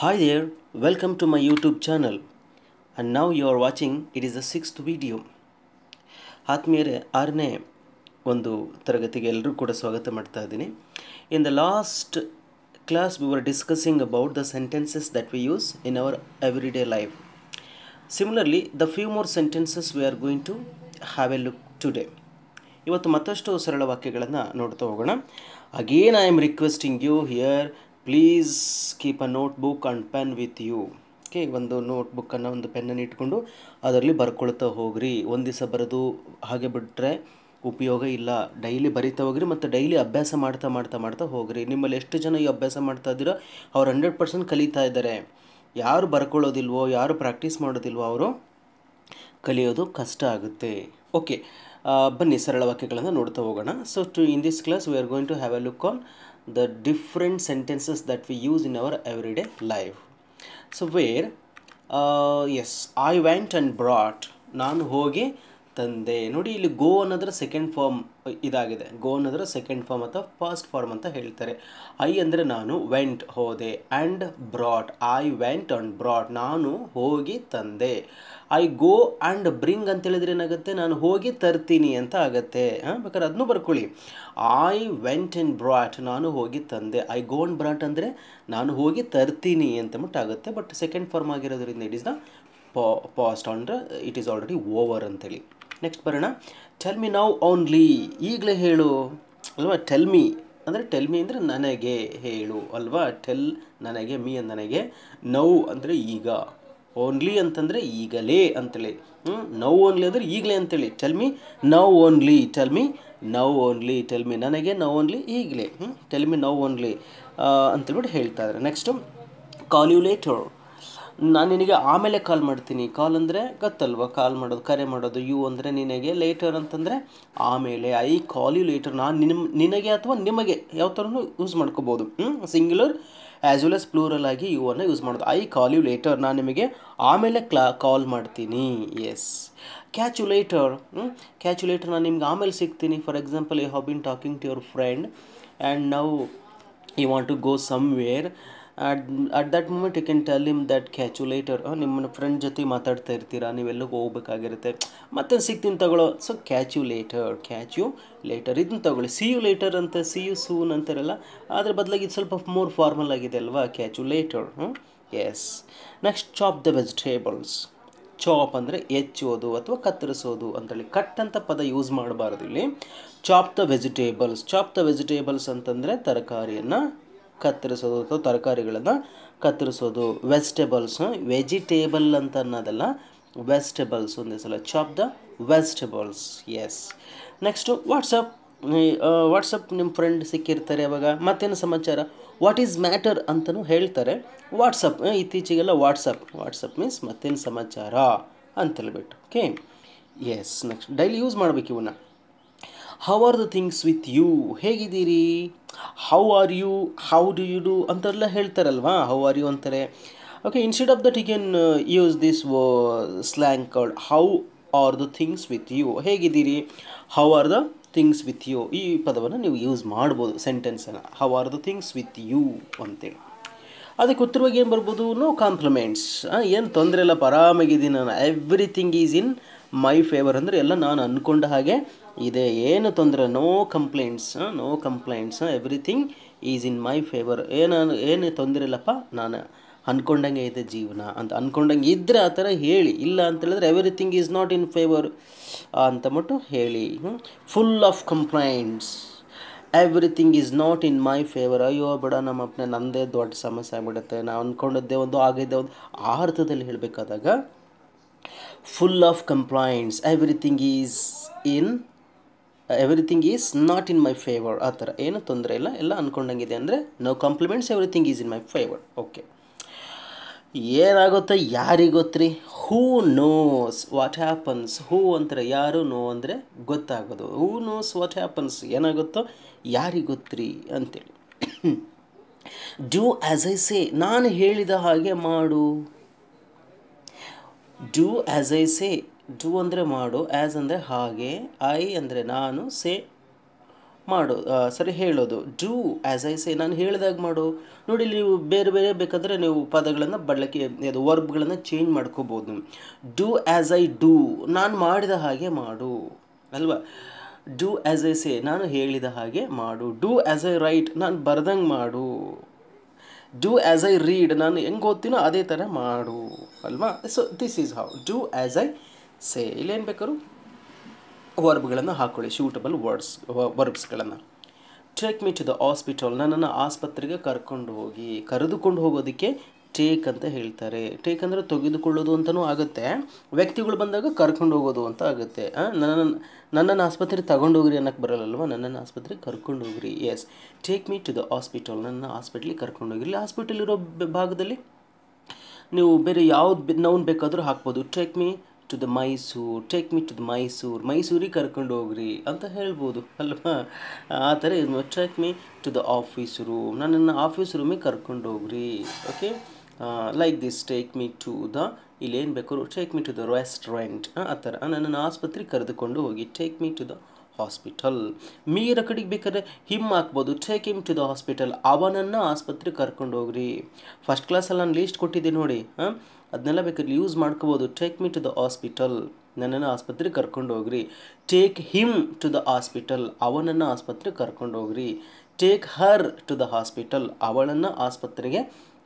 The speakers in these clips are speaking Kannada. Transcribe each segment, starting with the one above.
Hi there, welcome to my YouTube channel and now you are watching it is the sixth video. ಆತ್ಮೀಯರೇ ಆರನೇ ಒಂದು ತರಗತಿಗೆ ಎಲ್ಲರೂ ಕೂಡ ಸ್ವಾಗತ ಮಾಡ್ತಾ ಇದ್ದೀನಿ in the last class we were discussing about the sentences that we use in our every day life similarly the few more sentences we are going to have a look today ಇವತ್ತು ಮತ್ತಷ್ಟು ಸರಳ ವಾಕ್ಯಗಳನ್ನು ನೋಡ್ತಾ ಹೋಗೋಣ again I am requesting you here please keep a notebook and pen with you okay ಒಂದು ನೋಟ್ಬುಕ್ಕನ್ನು ಒಂದು ಪೆನ್ನನ್ನು ಇಟ್ಕೊಂಡು ಅದರಲ್ಲಿ ಬರ್ಕೊಳ್ತಾ ಹೋಗ್ರಿ ಒಂದು ದಿವಸ ಬರೆದು ಹಾಗೆ ಬಿಟ್ಟರೆ ಉಪಯೋಗ ಇಲ್ಲ ಡೈಲಿ ಬರಿತಾ ಹೋಗ್ರಿ ಮತ್ತು ಡೈಲಿ ಅಭ್ಯಾಸ ಮಾಡ್ತಾ ಮಾಡ್ತಾ ಮಾಡ್ತಾ ಹೋಗ್ರಿ ನಿಮ್ಮಲ್ಲಿ ಎಷ್ಟು ಜನ ಈ ಅಭ್ಯಾಸ ಮಾಡ್ತಾ ಇದ್ದೀರೋ ಅವ್ರು ಹಂಡ್ರೆಡ್ ಪರ್ಸೆಂಟ್ ಕಲಿತಾ ಇದ್ದಾರೆ ಯಾರು ಬರ್ಕೊಳ್ಳೋದಿಲ್ವೋ ಯಾರು ಪ್ರಾಕ್ಟೀಸ್ ಮಾಡೋದಿಲ್ವೋ ಅವರು ಕಲಿಯೋದು ಕಷ್ಟ ಆಗುತ್ತೆ ಓಕೆ ಬನ್ನಿ ಸರಳ ವಾಕ್ಯಗಳನ್ನು ನೋಡ್ತಾ ಹೋಗೋಣ so to in this class we are going to have a look on the different sentences that we use in our everyday life so where uh, yes i went and brought ನಾನು ಹೋಗಿ ತಂದೆ ನೋಡಿ ಇಲ್ಲಿ go another second form. ಇದಾಗಿದೆ ಗೋ ಅನ್ನೋದ್ರ ಸೆಕೆಂಡ್ ಫಾರ್ಮ್ ಅಥವಾ ಫಸ್ಟ್ ಫಾರ್ಮ್ ಅಂತ ಹೇಳ್ತಾರೆ ಐ ಅಂದರೆ ನಾನು ವೆಂಟ್ ಹೋದೆ and brought I went and brought ನಾನು ಹೋಗಿ ತಂದೆ ಐ ಗೋ ಆ್ಯಂಡ್ ಬ್ರಿಂಗ್ ಅಂತೇಳಿದ್ರೆ ಏನಾಗುತ್ತೆ ನಾನು ಹೋಗಿ ತರ್ತೀನಿ ಅಂತ ಆಗುತ್ತೆ ಹಾಂ ಬೇಕಾದ್ರೆ ಅದನ್ನು ಬರ್ಕೊಳ್ಳಿ ಐ ವೆಂಟ್ ಆ್ಯಂಡ್ ಬ್ರಾಟ್ ನಾನು ಹೋಗಿ ತಂದೆ ಐ ಗೋ ಆ್ಯಂಡ್ ಬ್ರಾಟ್ ಅಂದರೆ ನಾನು ಹೋಗಿ ತರ್ತೀನಿ ಅಂತಬಿಟ್ಟು ಆಗುತ್ತೆ ಬಟ್ ಸೆಕೆಂಡ್ ಫಾರ್ಮ್ ಆಗಿರೋದ್ರಿಂದ ಇಟ್ ಇಸ್ ದ ಪಾಸ್ಟ್ ಅಂಡ್ರೆ ಇಟ್ ಈಸ್ ಆಲ್ರೆಡಿ ಓವರ್ ಅಂತೇಳಿ ನೆಕ್ಸ್ಟ್ ಬರೋಣ ಟೆಲ್ ಮಿ ನೌ ಓನ್ಲಿ ಈಗಲೇ ಹೇಳು ಅಲ್ವಾ ಟೆಲ್ ಮಿ ಅಂದರೆ ಟೆಲ್ ಮಿ ಅಂದರೆ ನನಗೆ ಹೇಳು ಅಲ್ವಾ ಟೆಲ್ ನನಗೆ ಮೀ ನನಗೆ ನೌ ಅಂದರೆ ಈಗ ಓನ್ಲಿ ಅಂತಂದರೆ ಈಗಲೇ ಅಂತೇಳಿ ನೌ ಓನ್ಲಿ ಅಂದರೆ ಈಗಲೇ ಅಂತೇಳಿ tell me now only tell me now only tell me ನನಗೆ ನೌ ಓನ್ಲಿ ಈಗಲೇ ಟೆಲ್ ಮಿ ನೌ ಓನ್ಲಿ ಅಂತೇಳ್ಬಿಟ್ಟು ಹೇಳ್ತಾ ಇದ್ದಾರೆ ನೆಕ್ಸ್ಟು ಕಾಲ್ಯುಲೇಟರ್ ನಾನು ನಿನಗೆ ಆಮೇಲೆ ಕಾಲ್ ಮಾಡ್ತೀನಿ ಕಾಲ್ ಅಂದರೆ ಗೊತ್ತಲ್ವ ಕಾಲ್ ಮಾಡೋದು ಕರೆ ಮಾಡೋದು ಯು ಅಂದರೆ ನಿನಗೆ ಲೇಟರ್ ಅಂತಂದರೆ ಆಮೇಲೆ ಐ ಕಾಲ್ ಯು ಲೇಟರ್ ನಾನು ನಿಮ್ಮ ನಿನಗೆ ಅಥವಾ ನಿಮಗೆ ಯಾವ ಥರನು ಯೂಸ್ ಮಾಡ್ಕೋಬೋದು singular as well as plural ಆಗಿ ಯು ಅನ್ನು ಯೂಸ್ ಮಾಡೋದು ಐ ಕಾಲ್ ಯು ಲೇಟರ್ ನಾನು ನಿಮಗೆ ಆಮೇಲೆ ಕ್ಲಾ ಕಾಲ್ ಮಾಡ್ತೀನಿ ಎಸ್ ಕ್ಯಾಚುಲೇಟರ್ ಕ್ಯಾಚುಲೇಟರ್ ನಾನು ನಿಮ್ಗೆ ಆಮೇಲೆ ಸಿಗ್ತೀನಿ for example you have been talking to your friend and now you want to go somewhere at at that moment you can tell him that catch you later ನಿಮ್ಮ ಲೇಟರ್ ಫ್ರೆಂಡ್ ಜೊತೆ ಮಾತಾಡ್ತಾ ಇರ್ತೀರಾ ನೀವೆಲ್ಲಿಗೆ ಹೋಗ್ಬೇಕಾಗಿರುತ್ತೆ ಮತ್ತೆ ಸಿಗ್ತೀನಿ ತಗೊಳ್ಳೋ so catch later catch later ಇದನ್ನ ತಗೊಳ್ಳಿ ಸಿ ಯು ಲೇಟರ್ ಅಂತ ಸಿ ಯು ಸೂನ್ ಅಂತಾರಲ್ಲ ಅದ್ರ ಬದಲಾಗಿ ಇದು ಸ್ವಲ್ಪ ಮೋರ್ ಫಾರ್ಮಲ್ ಆಗಿದೆ ಅಲ್ವಾ ಕ್ಯಾಚ್ ಲೇಟರ್ ಹ್ಞೂ yes next chop the vegetables chop ಅಂದರೆ ಹೆಚ್ಚೋದು ಅಥವಾ ಕತ್ತರಿಸೋದು ಅಂತೇಳಿ ಕಟ್ ಅಂತ ಪದ ಯೂಸ್ ಮಾಡಬಾರ್ದು ಇಲ್ಲಿ chop the vegetables chop the vegetables ಅಂತಂದರೆ ತರಕಾರಿಯನ್ನು ಕತ್ತರಿಸೋದು ಅಥವಾ ತರಕಾರಿಗಳನ್ನು ಕತ್ತರಿಸೋದು ವೆಜಿಟೇಬಲ್ಸ್ ವೆಜಿಟೇಬಲ್ ಅಂತ ಅನ್ನೋದಲ್ಲ ವೆಜಿಟೇಬಲ್ಸ್ ಒಂದೇ ಸಲ chop the vegetables yes next what's up what's up ನಿಮ್ಮ ಫ್ರೆಂಡ್ ಸಿಕ್ಕಿರ್ತಾರೆ ಅವಾಗ ಮತ್ತೇನು ಸಮಾಚಾರ ವಾಟ್ ಈಸ್ ಮ್ಯಾಟರ್ ಅಂತಲೂ ಹೇಳ್ತಾರೆ ವಾಟ್ಸಪ್ ಇತ್ತೀಚೆಗೆಲ್ಲ ವಾಟ್ಸಪ್ ವಾಟ್ಸಪ್ ಮೀನ್ಸ್ ಮತ್ತೇನು ಸಮಾಚಾರ ಅಂತೇಳ್ಬಿಟ್ಟು okay yes next daily use ಮಾಡಬೇಕು ಇವನ್ನ how are the things with you ಹೇಗಿದ್ದೀರಿ how are you how do you do ಅಂತೆಲ್ಲ ಹೇಳ್ತಾರಲ್ವಾ ಹೌ ಆರ್ ಯು ಅಂತಾರೆ okay instead of that you can use this slang card how are the things with you ಹೇಗಿದ್ದೀರಿ how are the things with you ಈ ಪದವನ್ನು ನೀವು ಯೂಸ್ ಮಾಡ್ಬೋದು ಸೆಂಟೆನ್ಸನ್ನು how are the things with you ಅಂತೇಳಿ ಅದಕ್ಕೆ ಉತ್ತರವಾಗಿ ಏನು ಬರ್ಬೋದು ನೋ ಕಾಂಪ್ಲಿಮೆಂಟ್ಸ್ ಏನು ತೊಂದರೆ ಇಲ್ಲ ಪರಾಮಾಗಿದ್ದೀನಿ ನಾನು everything is in my favour ಅಂದರೆ ಎಲ್ಲ ನಾನು ಅಂದ್ಕೊಂಡ ಹಾಗೆ ಇದೆ ಏನು ತೊಂದರೆ no complaints no complaints everything is in my favour ಏನು ಏನು ತೊಂದರೆ ಇಲ್ಲಪ್ಪ ನಾನು ಅಂದ್ಕೊಂಡಂಗೆ ಇದೆ ಜೀವನ ಅಂತ ಅಂದ್ಕೊಂಡಂಗೆ ಇದ್ದರೆ ಆ ಥರ ಹೇಳಿ ಇಲ್ಲ ಅಂತೇಳಿದ್ರೆ everything is not in favour ಅಂತ ಹೇಳಿ full of complaints everything is not in my favour ಅಯ್ಯೋ ಬೇಡ ನಮ್ಮ ಅಪ್ಪನೇ ನನ್ನದೇ ದೊಡ್ಡ ಸಮಸ್ಯೆ ಆಗಿಬಿಡುತ್ತೆ ನಾವು ಅಂದ್ಕೊಂಡದ್ದೇ ಒಂದು ಆಗಿದ್ದೆ ಒಂದು ಆ ಅರ್ಥದಲ್ಲಿ ಹೇಳಬೇಕಾದಾಗ full of complaints everything is in everything is not in my favour ಆ ಥರ ಏನು ತೊಂದರೆ ಇಲ್ಲ ಎಲ್ಲ ಅಂದ್ಕೊಂಡಂಗಿದೆ ಅಂದರೆ no compliments everything is in my favour okay ಏನಾಗುತ್ತೋ ಯಾರಿಗೆ ಗೊತ್ತ್ರಿ who knows what happens who ಅಂತಾರೆ ಯಾರು ನೋ ಅಂದರೆ ಗೊತ್ತಾಗೋದು ಹೂ ನೋಸ್ ವಾಟ್ ಹ್ಯಾಪನ್ಸ್ ಏನಾಗುತ್ತೋ ಯಾರಿಗೆ ಗೊತ್ತ್ರಿ ಅಂತೇಳಿ ಡೂ ಆ್ಯಸ್ ಐ ಸೇ ನಾನು ಹೇಳಿದ ಹಾಗೆ ಮಾಡು do as I say do ಅಂದರೆ ಮಾಡು ಆ್ಯಸ್ ಅಂದರೆ ಹಾಗೆ ಐ ಅಂದರೆ ನಾನು ಸೇ ಮಾಡು ಸರಿ ಹೇಳೋದು ಡೂ ಆ್ಯಸ್ ಐ ಸೇ ನಾನು ಹೇಳಿದಾಗ ಮಾಡು ನೋಡಿ ನೀವು ಬೇರೆ ಬೇರೆ ಬೇಕಾದರೆ ನೀವು ಪದಗಳನ್ನು ಬಳಕೆ ಅದು ವರ್ಬ್ಗಳನ್ನು ಚೇಂಜ್ ಮಾಡ್ಕೋಬೋದು ಡೂ ಆ್ಯಸ್ ಐ ಡೂ ನಾನು ಮಾಡಿದ ಹಾಗೆ ಮಾಡು ಅಲ್ವಾ ಡೂ ಆ್ಯಸ್ ಐ ಸೇ ನಾನು ಹೇಳಿದ ಹಾಗೆ ಮಾಡು ಡೂ ಆ್ಯಸ್ ಐ ರೈಟ್ ನಾನು ಬರೆದಂಗೆ ಮಾಡು ಡೂ ಆ್ಯಸ್ ಐ ರೀಡ್ ನಾನು ಹೆಂಗೆ ಓದ್ತೀನೋ ಅದೇ ಥರ ಮಾಡು ಅಲ್ವಾ so this is how do as I say ಇಲ್ಲೇನು ಬೇಕಾದ್ರು ವರ್ಬ್ಗಳನ್ನು ಹಾಕ್ಕೊಳ್ಳಿ ಶೂಟಬಲ್ ವರ್ಡ್ಸ್ ವರ್ಬ್ಸ್ಗಳನ್ನು take me to the hospital ನನ್ನನ್ನು ಆಸ್ಪತ್ರೆಗೆ ಕರ್ಕೊಂಡು ಹೋಗಿ ಕರೆದುಕೊಂಡು ಹೋಗೋದಕ್ಕೆ ಟೇಕ್ ಅಂತ ಹೇಳ್ತಾರೆ ಟೇಕ್ ಅಂದರೆ ತೆಗೆದುಕೊಳ್ಳೋದು ಅಂತಲೂ ಆಗುತ್ತೆ ವ್ಯಕ್ತಿಗಳು ಬಂದಾಗ ಕರ್ಕೊಂಡು ಹೋಗೋದು ಅಂತ ಆಗುತ್ತೆ ನನ್ನ ನನ್ನನ್ನು ಆಸ್ಪತ್ರೆಗೆ ತಗೊಂಡೋಗ್ರಿ ಅನ್ನೋಕ್ಕೆ ಬರಲ್ಲಲ್ವ ನನ್ನನ್ನು ಆಸ್ಪತ್ರೆಗೆ ಕರ್ಕೊಂಡು ಹೋಗ್ರಿ yes take me to the hospital ನನ್ನ ಹಾಸ್ಪಿಟ್ಲಿಗೆ ಕರ್ಕೊಂಡು ಹೋಗಿರಿ ಹಾಸ್ಪಿಟಲ್ ಇರೋ ಭಾಗದಲ್ಲಿ ನೀವು ಬೇರೆ ಯಾವ್ದು ನೌನ್ ಬೇಕಾದರೂ ಹಾಕ್ಬೋದು take me to the Mysuru take me to the Mysuru ಮೈಸೂರಿಗೆ ಕರ್ಕೊಂಡು ಹೋಗ್ರಿ ಅಂತ ಹೇಳ್ಬೋದು ಅಲ್ವಾ ಆ ಥರ ಇದು take me to the office room ನನ್ನನ್ನು ಆಫೀಸ್ ರೂಮಿಗೆ ಕರ್ಕೊಂಡು ಹೋಗ್ರಿ okay like this take me to the ಇಲ್ಲೇನು ಬೇಕಾದ್ರು take me to the restaurant ಆ ಥರ ನನ್ನನ್ನು ಆಸ್ಪತ್ರೆಗೆ ಕರೆದುಕೊಂಡು ಹೋಗಿ take me to the hospital ಮೀರ ಕಡೆಗೆ ಬೇಕಾದ್ರೆ ಹಿಮ್ ಹಾಕ್ಬೋದು take him to the hospital ಅವನನ್ನು ಆಸ್ಪತ್ರೆಗೆ ಕರ್ಕೊಂಡು ಹೋಗ್ರಿ ಫಸ್ಟ್ ಕ್ಲಾಸಲ್ಲಿ ನಾನು ಲೀಸ್ಟ್ ಕೊಟ್ಟಿದ್ದೆ ನೋಡಿ ಹಾಂ ಅದನ್ನೆಲ್ಲ ಬೇಕಾದ್ರೆ ಯೂಸ್ ಮಾಡ್ಕೋಬೋದು take me to the hospital ನನ್ನನ್ನು ಆಸ್ಪತ್ರೆಗೆ ಕರ್ಕೊಂಡು ಹೋಗ್ರಿ take him to the hospital ಅವನನ್ನು ಆಸ್ಪತ್ರೆಗೆ ಕರ್ಕೊಂಡು ಹೋಗ್ರಿ take her to the hospital ಅವಳನ್ನು ಆಸ್ಪತ್ರೆಗೆ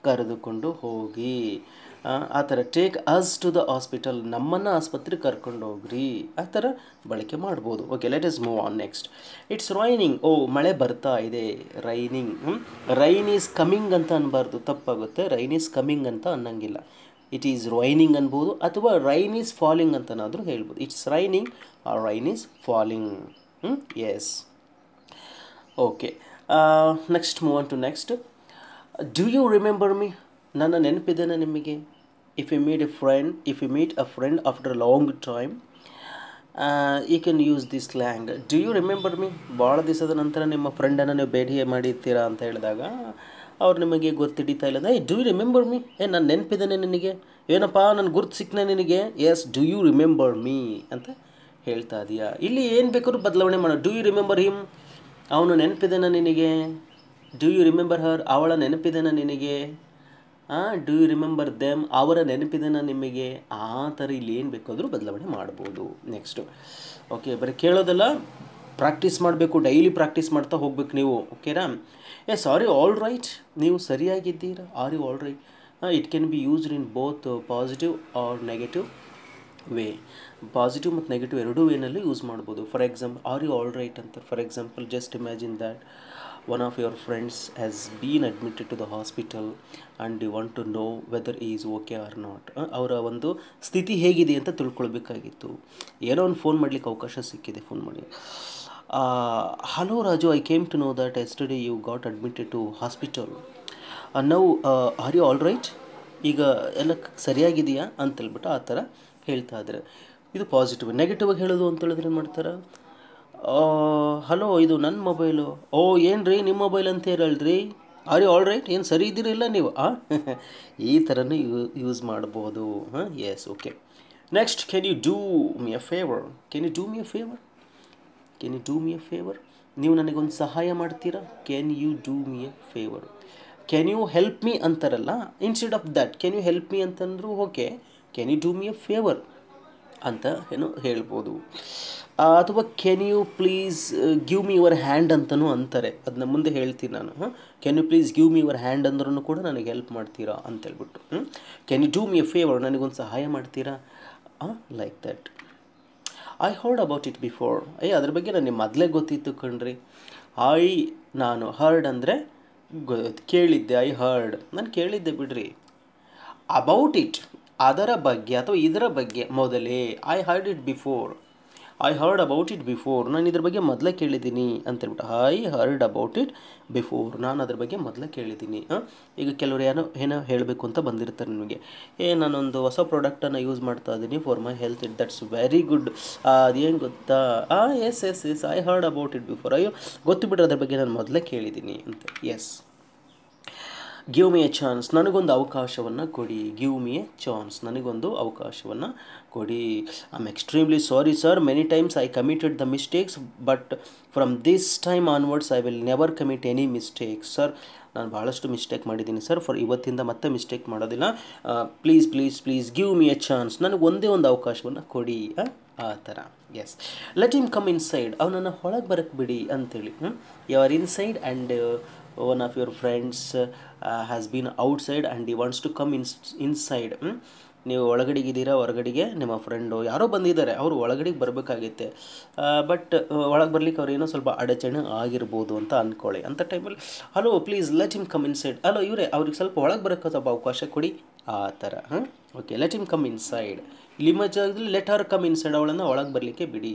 ಕರೆದುಕೊಂಡು ಹೋಗಿ ಆ ಥರ take us to the hospital ನಮ್ಮನ್ನು ಆಸ್ಪತ್ರೆಗೆ ಕರ್ಕೊಂಡು ಹೋಗ್ರಿ ಆ ಥರ ಬಳಕೆ ಮಾಡ್ಬೋದು okay let us move on next it's raining ಓ ಮಳೆ ಬರ್ತಾ ಇದೆ ರೈನಿಂಗ್ ರೈನ್ ಈಸ್ ಕಮಿಂಗ್ ಅಂತ ಅನ್ನಬಾರ್ದು ತಪ್ಪಾಗುತ್ತೆ ರೈನ್ ಈಸ್ ಕಮಿಂಗ್ ಅಂತ ಅನ್ನಂಗಿಲ್ಲ ಇಟ್ ಈಸ್ ರೈನಿಂಗ್ ಅನ್ಬೋದು ಅಥವಾ ರೈನ್ ಈಸ್ ಫಾಲಿಂಗ್ ಅಂತನಾದರೂ ಹೇಳ್ಬೋದು it's raining or rain is falling yes okay next move to next do you remember me ನನ್ನ ನೆನಪಿದೆನ ನಿಮಗೆ if you meet a friend if you meet a friend after a long time you can use this slang do you remember me ಭಾಳ ದಿವಸದ ನಂತರ ನಿಮ್ಮ ಫ್ರೆಂಡನ್ನು ನೀವು ಭೇಟಿ ಮಾಡಿರ್ತೀರಾ ಅಂತ ಹೇಳಿದಾಗ ಅವ್ರು ನಿಮಗೆ ಗೊತ್ತಿಡಿತಾ ಇಲ್ಲದ I do you remember me ಏ ನಾನು ನೆನಪಿದ್ದೇನೆ ನಿನಗೆ ಏನಪ್ಪಾ ನಾನು ಗುರ್ತು ಸಿಕ್ಕನೆ ನಿನಗೆ yes do you remember me ಅಂತ ಹೇಳ್ತಾ ಇದೆಯಾ ಇಲ್ಲಿ ಏನು ಬೇಕಾದ್ರೂ ಬದಲಾವಣೆ ಮಾಡೋ ಡೂ ಯು ರಿಮೆಂಬರ್ ಹಿಮ್ ಅವನು ನೆನಪಿದೆನಾ ನಿನಗೆ ಡೂ ಯು ರಿಮೆಂಬರ್ ಹರ್ ಅವಳ ನೆನಪಿದೆನಾ ನಿನಗೆ ಡೂ ಯು ರಿಮೆಂಬರ್ ದೆಮ್ ಅವರ ನೆನಪಿದೆನಾ ನಿಮಗೆ ಆ ಥರ ಇಲ್ಲಿ ಏನು ಬೇಕಾದರೂ ಬದಲಾವಣೆ ಮಾಡ್ಬೋದು ನೆಕ್ಸ್ಟು ಓಕೆ ಬರೀ ಕೇಳೋದಲ್ಲ ಪ್ರಾಕ್ಟೀಸ್ ಮಾಡಬೇಕು ಡೈಲಿ ಪ್ರಾಕ್ಟೀಸ್ ಮಾಡ್ತಾ ಹೋಗ್ಬೇಕು ನೀವು ಓಕೆನಾ yes are you all right ನೀವು ಸರಿಯಾಗಿದ್ದೀರಾ are you all right it can be used in both positive or negative way positive ಮತ್ತು ನೆಗೆಟಿವ್ ಎರಡೂ ವೇನಲ್ಲಿ ಯೂಸ್ ಮಾಡ್ಬೋದು for example are you all right ಅಂತ for example just imagine that one of your friends has been admitted to the hospital and you want to know whether is okay or not ಅವರ ಒಂದು ಸ್ಥಿತಿ ಹೇಗಿದೆ ಅಂತ ತಿಳ್ಕೊಳ್ಬೇಕಾಗಿತ್ತು ಏನೋ ಒಂದು ಫೋನ್ ಮಾಡಲಿಕ್ಕೆ ಅವಕಾಶ ಸಿಕ್ಕಿದೆ ಫೋನ್ ಮಾಡಿ hello Raju I came to know know that yesterday you got admitted to hospital. Uh, now, you uh, are you all ಈಗ ಎಲ್ಲ ಸರಿಯಾಗಿದೆಯಾ ಅಂತೇಳ್ಬಿಟ್ಟು ಆ ಥರ ಹೇಳ್ತಾ ಇದ್ದಾರೆ ಇದು ಪಾಸಿಟಿವ್ ನೆಗೆಟಿವ್ ಆಗಿ ಹೇಳೋದು ಅಂತೇಳಿದ್ರೆ ಏನು ಮಾಡ್ತಾರೆ ಹಲೋ ಇದು ನನ್ನ ಮೊಬೈಲು ಓ ಏನು ರೀ ನಿಮ್ಮ ಮೊಬೈಲ್ ಅಂತ ಹೇಳಲ್ರಿ ಆರ್ ಯು ಆಲ್ ರೈಟ್ ಏನು ಸರಿ ಇದ್ದೀರಿಲ್ಲ ನೀವು ಈ ಥರನೂ ಯೂ ಯೂಸ್ ಮಾಡ್ಬೋದು ಹಾಂ yes okay next can you do me a favour can you do me a favour can you do me a favour ನೀವು ನನಗೊಂದು ಸಹಾಯ ಮಾಡ್ತೀರಾ can you do me a favour can you help me ಅಂತಾರಲ್ಲ instead of that can you help me ಅಂತಂದ್ರೂ okay can you do me a favour ಅಂತ ಏನು ಹೇಳ್ಬೋದು ಅಥವಾ can you please give me your hand ಅಂತಲೂ ಅಂತಾರೆ ಅದನ್ನ ಮುಂದೆ ಹೇಳ್ತೀನಿ ನಾನು ಹಾಂ can you please give me your hand ಅಂದ್ರೂ ಕೂಡ ನನಗೆ ಹೆಲ್ಪ್ ಮಾಡ್ತೀರಾ ಅಂತ ಹೇಳ್ಬಿಟ್ಟು ಹ್ಞೂ can you do me a favour ನನಗೊಂದು ಸಹಾಯ ಮಾಡ್ತೀರಾ like that I heard about it before ಏ ಅದ್ರ ಬಗ್ಗೆ ನನಗೆ ಮೊದಲೇ ಗೊತ್ತಿತ್ತು ಕಣ್ರಿ ಐ ನಾನು ಹರ್ಡ್ ಅಂದರೆ ಗೊ ಕೇಳಿದ್ದೆ ಐ ಹರ್ಡ್ ನಾನು ಕೇಳಿದ್ದೆ ಬಿಡ್ರಿ ಅಬೌಟ್ ಇಟ್ ಅದರ ಬಗ್ಗೆ ಅಥವಾ ಇದರ ಬಗ್ಗೆ ಮೊದಲೇ I heard it before I heard about it before ನಾನು ಇದ್ರ ಬಗ್ಗೆ ಮೊದಲೇ ಕೇಳಿದ್ದೀನಿ ಅಂತೇಳ್ಬಿಟ್ಟು I heard about it before ನಾನು ಅದ್ರ ಬಗ್ಗೆ ಮೊದಲೇ ಕೇಳಿದ್ದೀನಿ ಈಗ ಕೆಲವರು ಏನೋ ಏನೋ ಹೇಳಬೇಕು ಅಂತ ಬಂದಿರ್ತಾರೆ ನಿಮಗೆ ಏ ನಾನೊಂದು ಹೊಸ ಪ್ರಾಡಕ್ಟನ್ನು ಯೂಸ್ ಮಾಡ್ತಾ ಇದ್ದೀನಿ for my health it that's very good ಅದೇನು ಗೊತ್ತಾ ಆ yes yes yes I heard about it before ಅಯ್ಯೋ ಗೊತ್ತು ಬಿಟ್ಟರೆ ಅದ್ರ ಬಗ್ಗೆ ನಾನು ಮೊದಲೇ ಕೇಳಿದ್ದೀನಿ ಅಂತ yes give me a chance ನನಗೊಂದು ಅವಕಾಶವನ್ನು ಕೊಡಿ ಗಿವ್ ಮಿ ಎ ಚಾನ್ಸ್ ನನಗೊಂದು ಅವಕಾಶವನ್ನು ಕೊಡಿ I am extremely sorry sir many times I committed the mistakes but from this time onwards I will never commit any mistakes sir ನಾನು ಭಾಳಷ್ಟು ಮಿಸ್ಟೇಕ್ ಮಾಡಿದ್ದೀನಿ ಸರ್ ಫಾರ್ ಇವತ್ತಿಂದ ಮತ್ತೆ ಮಿಸ್ಟೇಕ್ ಮಾಡೋದಿಲ್ಲ please please please give me a chance ನನಗೆ ಒಂದೇ ಒಂದು ಅವಕಾಶವನ್ನು ಕೊಡಿ ಆ ಥರ yes let him come inside ಅವನನ್ನು ಹೊಳಗೆ ಬರಕ್ಕೆ ಬಿಡಿ ಅಂಥೇಳಿ you are inside and one of your friends uh, has been outside and he wants to come in, inside hmm? ನೀವು ಒಳಗಡೆಗಿದ್ದೀರಾ ಹೊರಗಡೆಗೆ ನಿಮ್ಮ ಫ್ರೆಂಡು ಯಾರೋ ಬಂದಿದ್ದಾರೆ ಅವರು ಒಳಗಡೆಗೆ ಬರಬೇಕಾಗಿತ್ತೆ ಬಟ್ ಒಳಗೆ ಬರ್ಲಿಕ್ಕೆ ಅವ್ರು ಸ್ವಲ್ಪ ಅಡಚಣೆ ಆಗಿರ್ಬೋದು ಅಂತ ಅಂದ್ಕೊಳ್ಳಿ ಅಂಥ ಟೈಮಲ್ಲಿ hello please let him come inside hello ಇವರೇ ಅವ್ರಿಗೆ ಸ್ವಲ್ಪ ಒಳಗೆ ಬರೋಕ್ಕೆ ಸ್ವಲ್ಪ ಅವಕಾಶ ಕೊಡಿ ಆ ಥರ ಹಾಂ okay let him come inside ಇಲ್ಲಿ ಮಜ್ಜಾಗಲಿ ಲೆಟ್ ಆರ್ ಕಮ್ ಇನ್ಸೈಡ್ ಅವಳನ್ನು ಒಳಗೆ ಬರಲಿಕ್ಕೆ ಬಿಡಿ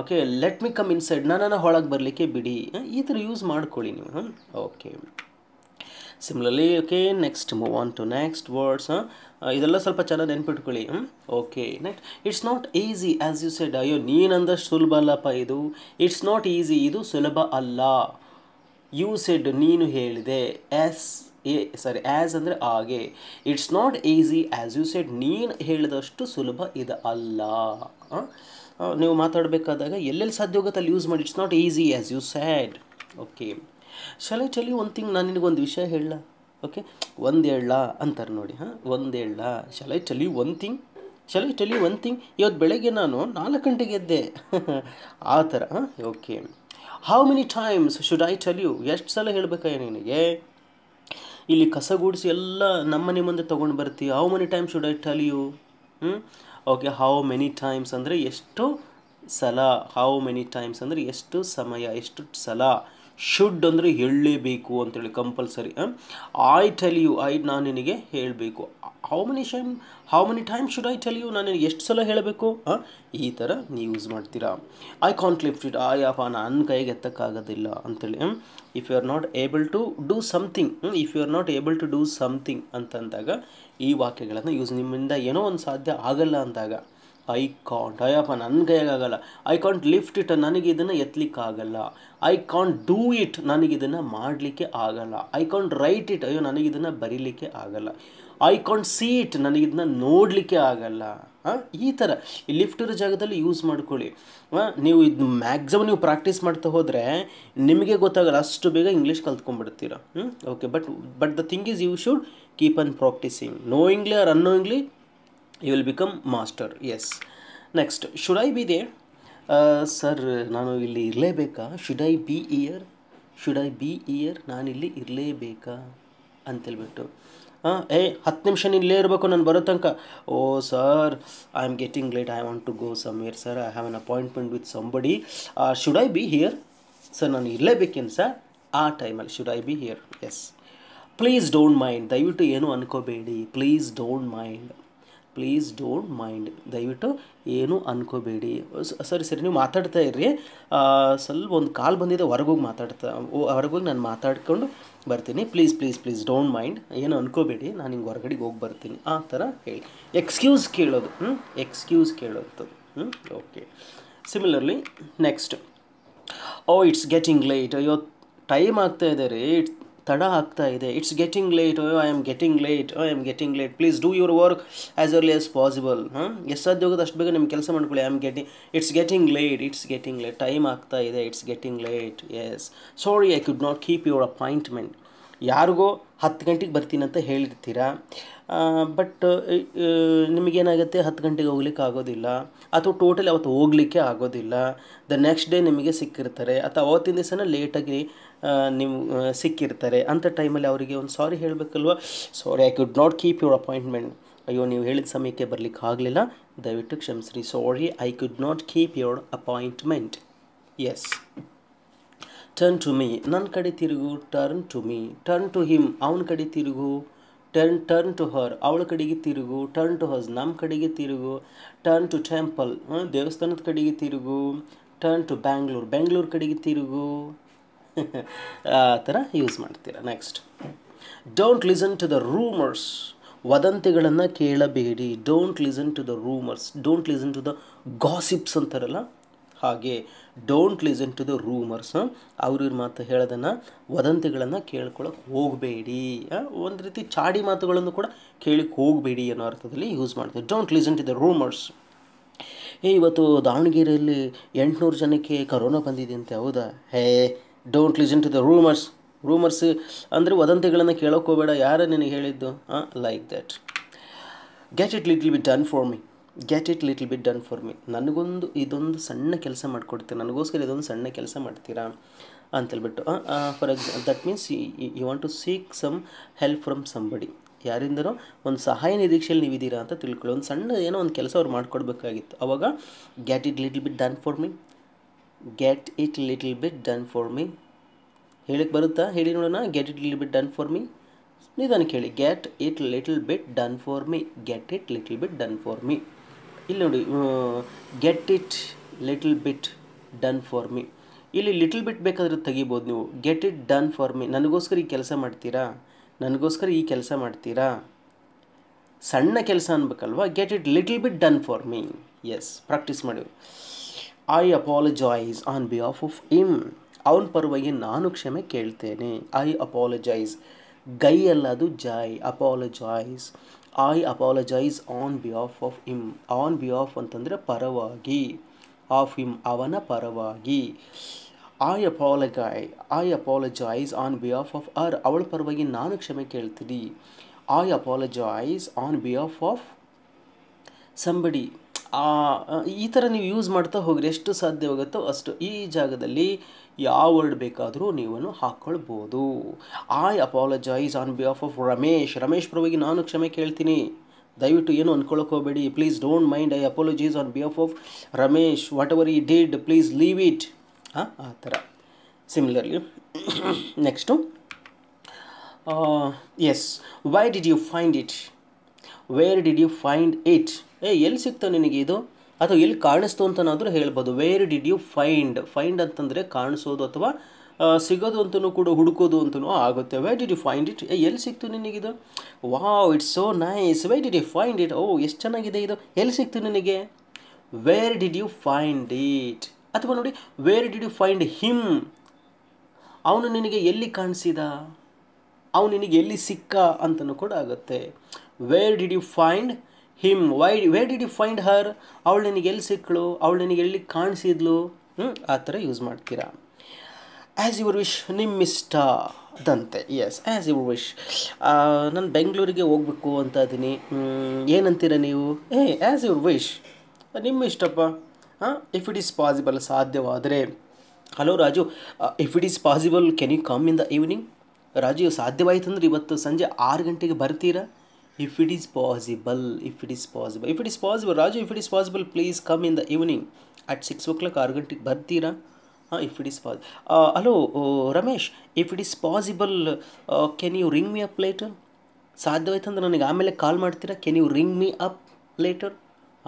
okay let me come side ನಾನು ಒಳಗೆ ಬರಲಿಕ್ಕೆ ಬಿಡಿ ಈ ಥರ ಯೂಸ್ ಮಾಡ್ಕೊಳ್ಳಿ ನೀವು ಹಾಂ okay similarly okay next move on to next words ಇದೆಲ್ಲ ಸ್ವಲ್ಪ ಚೆನ್ನಾಗಿ ನೆನ್ಪಿಟ್ಕೊಳ್ಳಿ okay next it's not easy as you said ಅಯ್ಯೋ ಅಂದಷ್ಟು ಸುಲಭ ಅಲ್ಲಪ್ಪ ಇದು ಇಟ್ಸ್ ನಾಟ್ ಈಸಿ ಇದು ಸುಲಭ ಅಲ್ಲ ಯು ಸೆಡ್ ನೀನು ಹೇಳಿದೆ ಎಸ್ ಏ ಸಾರಿ ಆ್ಯಸ್ ಅಂದರೆ ಹಾಗೆ it's not easy as you said ನೀನು ಹೇಳಿದಷ್ಟು ಸುಲಭ ಇದು ಅಲ್ಲ ನೀವು ಮಾತಾಡಬೇಕಾದಾಗ ಎಲ್ಲೆಲ್ಲಿ ಸಾಧ್ಯ ಹೋಗುತ್ತೆ ಅಲ್ಲಿ ಯೂಸ್ ಮಾಡಿ it's not easy as you said okay ಶಾಲೆ ಚಲಿ ಒಂದು ಥಿಂಗ್ ನಾನು ನಿನಗೊಂದು ವಿಷಯ ಹೇಳ ಓಕೆ ಒಂದು ಹೇಳ ಅಂತಾರೆ ನೋಡಿ ಹಾಂ ಒಂದು ಹೇಳ ಶಾಲೆ ಚಲಿ ಒನ್ ಥಿಂಗ್ ಶಾಲೆ ಚಲಿ ಒನ್ ಥಿಂಗ್ ಇವತ್ತು ಬೆಳಗ್ಗೆ ನಾನು ನಾಲ್ಕು ಗಂಟೆಗೆ ಎದ್ದೆ ಆ ಥರ ಹಾಂ okay how many times should I tell you ಎಷ್ಟು ಸಲ ಹೇಳಬೇಕಾಯ ನಿನಗೆ ಇಲ್ಲಿ ಕಸ ಗೂಡಿಸಿ ಎಲ್ಲ ನಮ್ಮನೆ ಮುಂದೆ ತೊಗೊಂಡು ಬರ್ತೀವಿ how many time should I tell you ಹ್ಞೂ ಓಕೆ ಹೌ ಮೆನಿ ಟೈಮ್ಸ್ ಅಂದರೆ ಎಷ್ಟು ಸಲ ಹೌ ಮೆನಿ ಟೈಮ್ಸ್ ಅಂದರೆ ಎಷ್ಟು ಸಮಯ ಎಷ್ಟು ಸಲ ಶುಡ್ ಅಂದರೆ ಹೇಳಲೇಬೇಕು ಅಂತೇಳಿ compulsory I tell you I ನಾನು ನಿನಗೆ ಹೇಳಬೇಕು how many time how many time should I tell you ನಾನು ಎಷ್ಟು ಸಲ ಹೇಳಬೇಕು ಈ ಥರ ನೀವು ಯೂಸ್ ಮಾಡ್ತೀರಾ ಐ ಕಾಂಟ್ ಲಿಫ್ಟ್ ಇಟ್ ಆ ನನ್ನ ಕೈಗೆ ಎತ್ತಕ್ಕಾಗೋದಿಲ್ಲ ಅಂತೇಳಿ if you are not able to do something if you are not able to do something ಅಂತಂದಾಗ ಈ ವಾಕ್ಯಗಳನ್ನು ಯೂಸ್ ನಿಮ್ಮಿಂದ ಏನೋ ಒಂದು ಸಾಧ್ಯ ಆಗಲ್ಲ ಅಂದಾಗ ಐ ಕಾಂಟ್ ಅಯ್ಯಪ್ಪ ನನ್ನ ಕೈಯಾಗಲ್ಲ ಐ ಕಾಂಟ್ ಲಿಫ್ಟ್ ಇಟ್ ನನಗೆ ಇದನ್ನು ಎತ್ತಲಿಕ್ಕಾಗಲ್ಲ ಐ ಕಾಂಟ್ ಡೂ ಇಟ್ ನನಗಿದನ್ನು ಮಾಡಲಿಕ್ಕೆ ಆಗಲ್ಲ ಐ ಕಾಂಟ್ ರೈಟ್ ಇಟ್ ಅಯ್ಯೋ ನನಗಿದನ್ನು ಬರೀಲಿಕ್ಕೆ ಆಗಲ್ಲ ಐ ಕಾಂಟ್ ಸೀ ಇಟ್ ನನಗಿದನ್ನ ನೋಡಲಿಕ್ಕೆ ಆಗಲ್ಲ ಈ ಥರ ಈ ಲಿಫ್ಟ್ ಇರೋ ಜಾಗದಲ್ಲಿ ಯೂಸ್ ಮಾಡ್ಕೊಳ್ಳಿ ನೀವು ಇದು ಮ್ಯಾಕ್ಸಿಮಮ್ ನೀವು ಪ್ರಾಕ್ಟೀಸ್ ಮಾಡ್ತಾ ಹೋದರೆ ನಿಮಗೆ ಗೊತ್ತಾಗಲ್ಲ ಅಷ್ಟು ಬೇಗ ಇಂಗ್ಲೀಷ್ ಕಲ್ತ್ಕೊಂಡ್ಬಿಡ್ತೀರ okay but but the thing is you should keep on practising knowingly or unknowingly you will become master yes next should I be here sir ನಾನು ಇಲ್ಲಿ ಇರಲೇಬೇಕಾ should I be here should I be here ನಾನಿಲ್ಲಿ ಇರಲೇಬೇಕಾ ಅಂತೇಳ್ಬಿಟ್ಟು ಹಾಂ ಏ ಹತ್ತು ನಿಮಿಷ ಇಲ್ಲೇ ಇರಬೇಕು ನಾನು ಬರೋ ತನಕ oh sir I am getting late I want to go somewhere sir I have an appointment with somebody should I be here sir ನಾನು ಇರಲೇಬೇಕೇನು ಸರ್ ಆ ಟೈಮಲ್ಲಿ should I be here yes please don't mind ದಯವಿಟ್ಟು ಏನು ಅನ್ಕೋಬೇಡಿ please don't mind please don't mind ದಯವಿಟ್ಟು ಏನೂ ಅನ್ಕೋಬೇಡಿ ಸರಿ ಸರಿ ನೀವು ಮಾತಾಡ್ತಾ ಇರ್ರಿ ಸ್ವಲ್ಪ ಒಂದು ಕಾಲ್ ಬಂದಿದೆ ಹೊರಗೋಗಿ ಮಾತಾಡ್ತಾ ಹೊರಗೋಗಿ ನಾನು ಮಾತಾಡ್ಕೊಂಡು ಬರ್ತೀನಿ please please please don't mind ಏನು ಅನ್ಕೋಬೇಡಿ ನಾನು ಹಿಂಗೆ ಹೊರಗಡೆಗೆ ಹೋಗಿ ಬರ್ತೀನಿ ಆ ಥರ ಹೇಳಿ ಎಕ್ಸ್ಕ್ಯೂಸ್ ಕೇಳೋದು ಹ್ಞೂ ಎಕ್ಸ್ಕ್ಯೂಸ್ ಕೇಳೋದು ಹ್ಞೂ okay similarly next oh it's getting late ಅಯ್ಯೋ ಟೈಮ್ ಆಗ್ತಾ ಇದೆ ರೀ ಇಟ್ಸ್ ತಡ ಆಗ್ತಾ ಇದೆ it's getting late I am getting late I am getting late please do your work as early as possible ಹಾಂ ಎಷ್ಟು ಸಾಧ್ಯ ಹೋಗೋದು ಅಷ್ಟು ಬೇಗ ನಿಮ್ಮ ಕೆಲಸ ಮಾಡ್ಕೊಳ್ಳಿ I am getting it's getting late it's getting late time ಆಗ್ತಾ ಇದೆ it's getting late yes sorry I could not keep your appointment ಯಾರಿಗೋ ಹತ್ತು ಗಂಟೆಗೆ ಬರ್ತೀನಿ ಅಂತ ಹೇಳಿರ್ತೀರಾ ಬಟ್ ನಿಮಗೇನಾಗುತ್ತೆ ಹತ್ತು ಗಂಟೆಗೆ ಹೋಗ್ಲಿಕ್ಕೆ ಆಗೋದಿಲ್ಲ ಅಥವಾ ಟೋಟಲಿ ಅವತ್ತು ಹೋಗಲಿಕ್ಕೆ ಆಗೋದಿಲ್ಲ ದ ನೆಕ್ಸ್ಟ್ ಡೇ ನಿಮಗೆ ಸಿಕ್ಕಿರ್ತಾರೆ ಅಥವಾ ಅವತ್ತಿನ ದಿವಸನ ಲೇಟಾಗಿ ನಿಮ್ ಸಿಕ್ಕಿರ್ತಾರೆ ಅಂಥ ಟೈಮಲ್ಲಿ ಅವರಿಗೆ ಒಂದು ಸಾರಿ ಹೇಳಬೇಕಲ್ವ sorry I could not keep your appointment ಅಯ್ಯೋ ನೀವು ಹೇಳಿದ ಸಮಯಕ್ಕೆ ಬರಲಿಕ್ಕೆ ಆಗಲಿಲ್ಲ ದಯವಿಟ್ಟು ಕ್ಷಮಿಸ್ರಿ sorry I could not keep your appointment yes turn to me ನನ್ನ ಕಡೆ ತಿರುಗು turn to me turn to him ಅವನ ಕಡೆ ತಿರುಗು ಟರ್ನ್ ಟರ್ನ್ ಟು ಹರ್ ಅವಳ ಕಡೆಗೆ ತಿರುಗು ಟರ್ನ್ ಟು ಹರ್ಸ್ ನಮ್ಮ ಕಡೆಗೆ ತಿರುಗು ಟರ್ನ್ ಟು ಟೆಂಪಲ್ ದೇವಸ್ಥಾನದ ಕಡೆಗೆ ತಿರುಗು ಟರ್ನ್ ಟು ಬ್ಯಾಂಗ್ಳೂರ್ ಬೆಂಗ್ಳೂರು ಕಡೆಗೆ ತಿರುಗು ಆ ಥರ ಯೂಸ್ ಮಾಡ್ತೀರಾ next don't listen to the rumours ವದಂತಿಗಳನ್ನು ಕೇಳಬೇಡಿ don't listen to the rumours don't listen to the gossips ಅಂತಾರಲ್ಲ ಹಾಗೆ don't listen to the rumours ಅವ್ರ ಇವ್ರ ಮಾತು ಹೇಳೋದನ್ನು ವದಂತಿಗಳನ್ನು ಕೇಳ್ಕೊಳಕ್ಕೆ ಹೋಗಬೇಡಿ ಒಂದು ರೀತಿ ಚಾಡಿ ಮಾತುಗಳನ್ನು ಕೂಡ ಕೇಳಿಕ್ಕೆ ಹೋಗಬೇಡಿ ಅನ್ನೋ ಅರ್ಥದಲ್ಲಿ ಯೂಸ್ ಮಾಡ್ತೀವಿ don't listen to the rumours ಏ ಇವತ್ತು ದಾವಣಗೆರೆಯಲ್ಲಿ ಎಂಟುನೂರು ಜನಕ್ಕೆ ಕರೋನಾ ಬಂದಿದೆ ಅಂತೆ ಹೌದಾ hey don't listen to the rumours rumours ಅಂದರೆ ವದಂತಿಗಳನ್ನು ಕೇಳೋಕೆ ಹೋಗಬೇಡ ಯಾರು ನಿನಗೆ ಹೇಳಿದ್ದು ಹಾಂ like that get it little bit done for me get it little bit done for me ನನಗೊಂದು ಇದೊಂದು ಸಣ್ಣ ಕೆಲಸ ಮಾಡಿಕೊಡ್ತೀರ ನನಗೋಸ್ಕರ ಇದೊಂದು ಸಣ್ಣ ಕೆಲಸ ಮಾಡ್ತೀರಾ ಅಂತೇಳ್ಬಿಟ್ಟು for example that means you want to seek some help from somebody ಯಾರಿಂದರೂ ಒಂದು ಸಹಾಯ ನಿರೀಕ್ಷೆಯಲ್ಲಿ ನೀವಿದ್ದೀರಾ ಅಂತ ತಿಳ್ಕೊಳ್ಳಿ ಒಂದು ಸಣ್ಣ ಏನೋ ಒಂದು ಕೆಲಸ ಅವ್ರು ಮಾಡಿಕೊಡ್ಬೇಕಾಗಿತ್ತು ಅವಾಗ get it little bit done for me get it little bit done for me ಹೇಳಕ್ಕೆ ಬರುತ್ತಾ ಹೇಳಿ ನೋಡೋಣ get it little bit done for me ನಿಧಾನಕ್ಕೆ ಹೇಳಿ get it little bit done for me get it little bit done for me ಇಲ್ಲಿ ನೋಡಿ get it little bit done for me ಇಲ್ಲಿ ಲಿಟಲ್ ಬಿಟ್ ಬೇಕಾದರೂ ತೆಗಿಬೋದು ನೀವು get it done for me ನನಗೋಸ್ಕರ ಈ ಕೆಲಸ ಮಾಡ್ತೀರಾ ನನಗೋಸ್ಕರ ಈ ಕೆಲಸ ಮಾಡ್ತೀರಾ ಸಣ್ಣ ಕೆಲಸ ಅನ್ಬೇಕಲ್ವಾ get it little bit done for me yes practice ಮಾಡಿ I apologise on behalf of him ಅವನ ಪರವಾಗಿ ನಾನು ಕ್ಷಮೆ ಕೇಳ್ತೇನೆ ಐ ಅಪಾಲಜೈಸ್ ಗೈ ಅಲ್ಲ ಅದು ಜೈ apologise I apologise on behalf of him on ಬಿ ಆಫ್ ಅಂತಂದರೆ ಪರವಾಗಿ ಆಫ್ ಇಮ್ ಅವನ ಪರವಾಗಿ I apologise I apologise on behalf of her ಅವಳ ಪರವಾಗಿ ನಾನು ಕ್ಷಮೆ ಕೇಳ್ತೀನಿ I apologise on behalf of somebody ಈ ಥರ ನೀವು ಯೂಸ್ ಮಾಡ್ತಾ ಹೋಗ್ರಿ ಎಷ್ಟು ಸಾಧ್ಯವಾಗುತ್ತೋ ಅಷ್ಟು ಈ ಜಾಗದಲ್ಲಿ ಯಾವ ವರ್ಡ್ ಬೇಕಾದರೂ ನೀವನ್ನು ಹಾಕ್ಕೊಳ್ಬೋದು I apologise on behalf of Ramesh Ramesh ಪರವಾಗಿ ನಾನು ಕ್ಷಮೆ ಕೇಳ್ತೀನಿ ದಯವಿಟ್ಟು ಏನು ಅನ್ಕೊಳ್ಳೋಕೆ ಹೋಗಬೇಡಿ please don't mind I apologise on behalf of Ramesh whatever he did please leave it ಹಾಂ ಆ ಥರ similarly next yes why did you find it where did you find it ಏ ಎಲ್ಲಿ ಸಿಕ್ತ ನಿನಗೆ ಇದು ಅಥವಾ ಎಲ್ಲಿ ಕಾಣಿಸ್ತು ಅಂತನಾದರೂ ಹೇಳ್ಬೋದು where did you find find ಅಂತಂದರೆ ಕಾಣಿಸೋದು ಅಥವಾ ಸಿಗೋದು ಅಂತಲೂ ಕೂಡ ಹುಡುಕೋದು ಅಂತಲೂ ಆಗುತ್ತೆ why did you find it ಏ ಎಲ್ಲಿ ಸಿಕ್ತು ನಿನಗಿದು wow it's so nice why did you find it oh ಎಷ್ಟು ಚೆನ್ನಾಗಿದೆ ಇದು ಎಲ್ಲಿ ಸಿಕ್ತು ನಿನಗೆ where did you find it ಅಥವಾ ನೋಡಿ where did you find him ಅವನು ನಿನಗೆ ಎಲ್ಲಿ ಕಾಣಿಸಿದ ಅವನು ನಿನಗೆ ಎಲ್ಲಿ ಸಿಕ್ಕ ಅಂತಲೂ ಕೂಡ ಆಗುತ್ತೆ where did you find him why way did you find her ಅವಳು ನಿನಗೆ ಎಲ್ಲಿ ಸಿಕ್ಕಳು ಅವಳು ನಿನಗೆ ಎಲ್ಲಿ ಕಾಣಿಸಿದ್ಲು ಹ್ಞೂ ಆ ಥರ ಯೂಸ್ ಮಾಡ್ತೀರಾ ಆ್ಯಸ್ ಯುವರ್ ವಿಶ್ ನಿಮ್ಮಿಷ್ಟ ದಂತೆ ಎಸ್ ಆ್ಯಸ್ ಯುವರ್ ವಿಶ್ ನಾನು ಬೆಂಗಳೂರಿಗೆ ಹೋಗ್ಬೇಕು ಅಂತ ಇದ್ದೀನಿ ಏನಂತೀರ ನೀವು ಏ ಆ್ಯಸ್ ಯುವರ್ ವಿಶ್ ನಿಮ್ಮ ಇಷ್ಟಪ್ಪ ಹಾಂ ಇಫ್ ಇಟ್ ಈಸ್ ಪಾಸಿಬಲ್ ಸಾಧ್ಯವಾದರೆ hello Raju if it is possible can you come in the evening Raju ಸಾಧ್ಯವಾಯಿತು ಅಂದರೆ ಇವತ್ತು ಸಂಜೆ ಆರು ಗಂಟೆಗೆ ಬರ್ತೀರಾ it it is if it is possible if it is possible Raju if it is possible please come in the evening at six o'clock ಆರು ಗಂಟೆಗೆ ಬರ್ತೀರಾ ಹಾಂ if it is possible hello Ramesh if it is possible can you ring me up later ಸಾಧ್ಯವಾಯ್ತಂದ್ರೆ ನನಗೆ ಆಮೇಲೆ ಕಾಲ್ ಮಾಡ್ತೀರಾ can you ring me up later